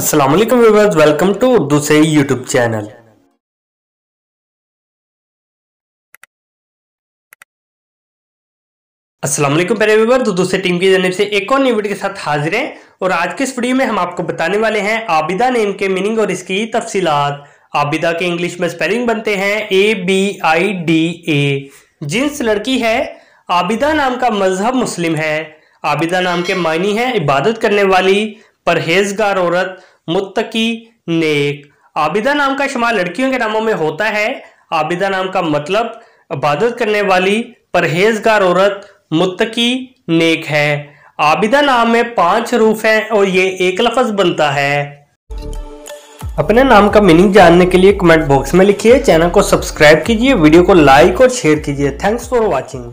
अस्सलाम वालेकुम viewers welcome to Urdu से यूट्यूब चैनल अस्सलाम वालेकुम प्यारे व्यूवर उर्दू से टीम की जानब से एक और नई वीडियो के साथ हाजिर हैं और आज के इस वीडियो में हम आपको बताने वाले हैं आबिदा नेम के मीनिंग और इसकी तफसीलात आबिदा के इंग्लिश में स्पेलिंग बनते हैं A B I D A जिन्स लड़की है आबिदा नाम का मजहब मुस्लिम है आबिदा नाम के मायनी है इबादत करने वाली परहेजगार औरत मुत्तकी नेक आबिदा नाम का शुमार लड़कियों के नामों में होता है आबिदा नाम का मतलब इबादत करने वाली परहेजगार औरत मुत्तकी नेक है आबिदा नाम में पांच रूफ हैं और ये एक लफज बनता है अपने नाम का मीनिंग जानने के लिए कमेंट बॉक्स में लिखिए चैनल को सब्सक्राइब कीजिए वीडियो को लाइक और शेयर कीजिए थैंक्स फॉर वॉचिंग